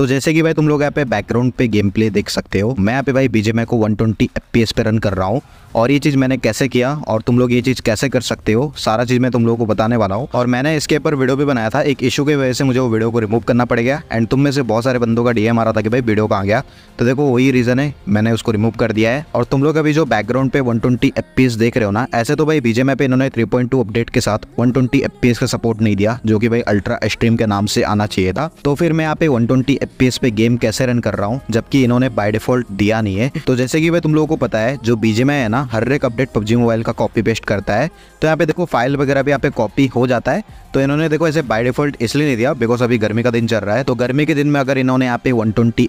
तो जैसे कि भाई तुम लोग यहाँ पे बैकग्राउंड पे गेम प्ले देख सकते हो मैं यहाँ पे भाई बीजेमआई को 120 ट्वेंटी पे रन कर रहा हूँ और ये चीज़ मैंने कैसे किया और तुम लोग ये चीज़ कैसे कर सकते हो सारा चीज़ मैं तुम लोगों को बताने वाला हूँ और मैंने इसके ऊपर वीडियो भी बनाया था एक इशू की वजह से मुझे वो वीडियो को रिमूव करना पड़ गया एंड तुम में से बहुत सारे बंदों का डीएम आ रहा था कि भाई वीडियो कहाँ गया तो देखो वही रीज़न है मैंने उसको रिमूव कर दिया है और तुम लोग अभी जो बैकग्राउंड पे वन ट्वेंटी देख रहे हो ना ऐसे तो भाई बीजेमआई पे इन्होंने थ्री अपडेट के साथ वन ट्वेंटी का सपोर्ट नहीं दिया जो कि भाई अल्ट्रा स्ट्रीम के नाम से आना चाहिए था तो फिर मैं यहाँ पे ट्वेंटी एफपीएस पे गेम कैसे रन कर रहा हूँ जबकि इन्होंने बाय डिफॉल्ट दिया नहीं है तो जैसे कि भाई तुम लोगों को पता है जो में है ना हर एक अपडेट पबजी मोबाइल का कॉपी पेस्ट करता है तो यहाँ पे देखो फाइल वगैरह भी यहाँ पे कॉपी हो जाता है तो इन्होंने देखो ऐसे बाय डिफॉल्ट इसलिए नहीं दिया बिकॉज अभी गर्मी का दिन चल रहा है तो गर्मी के दिन में अगर इन्होंने यहाँ पे 120 ट्वेंटी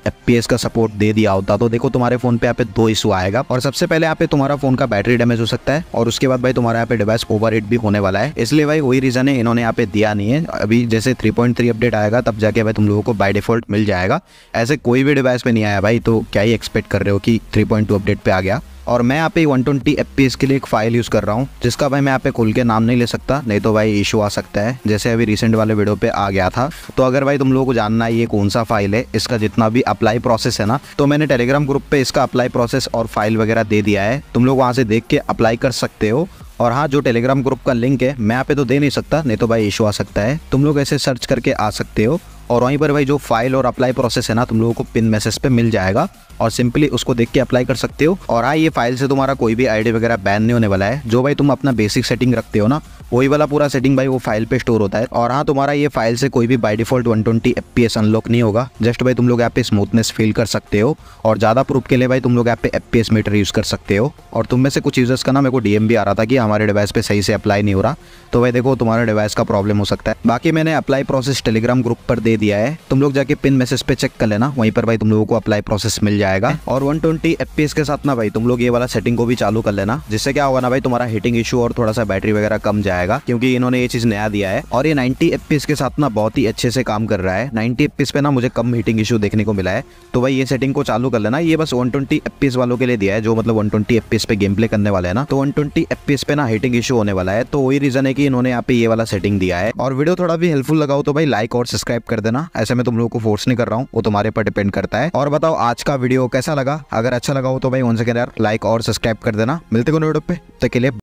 का सपोर्ट दे दिया होता तो देखो तुम्हारे फोन पे यहाँ पे दो इशू आएगा और सबसे पहले यहाँ पे तुम्हारा फोन का बैटरी डैमेज हो सकता है और उसके बाद भाई तुम्हारा यहाँ पे डिवाइस ओवर भी होने वाला है इसलिए भाई वही रीजन है इन्होंने यहाँ पे दिया नहीं है अभी जैसे थ्री अपडेट आएगा तब जाके भाई तुम लोगों को बाई डिफॉल्ट मिल जाएगा ऐसे कोई भी डिवाइस पे नहीं आया भाई तो क्या ही एक्सपेक्ट कर रहे हो कि थ्री अपडेट पे आ गया और मैं यहाँ पे वन ट्वेंटी के लिए एक फाइल यूज़ कर रहा हूँ जिसका भाई मैं यहाँ पे खुल के नाम नहीं ले सकता नहीं तो भाई इशू आ सकता है जैसे अभी रिसेंट वाले वीडियो पे आ गया था तो अगर भाई तुम लोगों को जानना है ये कौन सा फाइल है इसका जितना भी अप्लाई प्रोसेस है ना तो मैंने टेलीग्राम ग्रुप पर इसका अप्लाई प्रोसेस और फाइल वगैरह दे दिया है तुम लोग वहाँ से देख के अप्लाई कर सकते हो और हाँ जो टेलीग्राम ग्रुप का लिंक है मैं यहाँ पे तो दे नहीं सकता नहीं तो भाई इशू आ सकता है तुम लोग ऐसे सर्च करके आ सकते हो और वहीं पर भाई जो फाइल और अप्लाई प्रोसेस है ना तुम लोगों को पिन मैसेज पे मिल जाएगा और सिंपली उसको देख के अप्लाई कर सकते हो और हाँ ये फाइल से तुम्हारा कोई भी आईडी वगैरह बैन नहीं होने वाला है जो भाई तुम अपना बेसिक सेटिंग रखते हो ना वही वाला पूरा सेटिंग भाई वो फाइल पे स्टोर होता है और हाँ तुम्हारा ये फाइल से कोई भी by default one twenty unlock नहीं होगा जस्ट भाई तुम लोग यहाँ पे स्मूथनेस फील कर सकते हो और ज़्यादा प्रूफ के लिए भाई तुम लोग यहाँ पे एफ मीटर यूज़ कर सकते हो और तुम में से कुछ यूज़र्स का ना मेरे को डीएम भी आ रहा था कि हमारे डिवाइस पे सही से अप्लाई नहीं हो रहा तो भाई देखो तुम्हारे डिवाइस का प्रॉब्लम हो सकता है बाकी मैंने अप्लाई प्रोसेस टेलीग्राम ग्रुप पर दे दिया है तुम लोग जाके पिन मैसेज पे चेक कर लेना वहीं पर भाई तुम लोगों को अप्लाई प्रोसेस मिल जाएगा और 120 ट्वेंटी के साथ ना भाई तुम लोग ये वाला सेटिंग को भी चालू कर लेना जिससे क्या होगा ना भाई तुम्हारा हीटिंग इशू और थोड़ा सा बैटरी वगैरह कम जाएगा क्योंकि इन्होंने ये चीज नया दिया है और ये नाइनटी एफ के साथ ना बहुत ही अच्छे से काम कर रहा है नाइनटी एफ पे ना मुझे कम हीटिंग इशू देखने को मिला है तो भाई ये सेटिंग को चालू कर लेना ये बस वन ट्वेंटी वालों के लिए दिया है जो मतलब वन ट्वेंटी पे गेम प्ले करने वाले ना तो वन ट्वेंटी पे ना हीटिंग इशू होने वाला है तो वही रीजन है कि इन्होंने यहाँ पे ये वाला सेटिंग दिया है और वीडियो थोड़ा भी हेल्पफुल लगाओ तो भाई लाइक और सब्सक्राइब कर देना देना ऐसे में तुम लोगों को फोर्स नहीं कर रहा हूँ वो तुम्हारे पर डिपेंड करता है और बताओ आज का वीडियो कैसा लगा अगर अच्छा लगा हो तो भाई उनसे यार लाइक और सब्सक्राइब कर देना मिलते को पे तो के लिए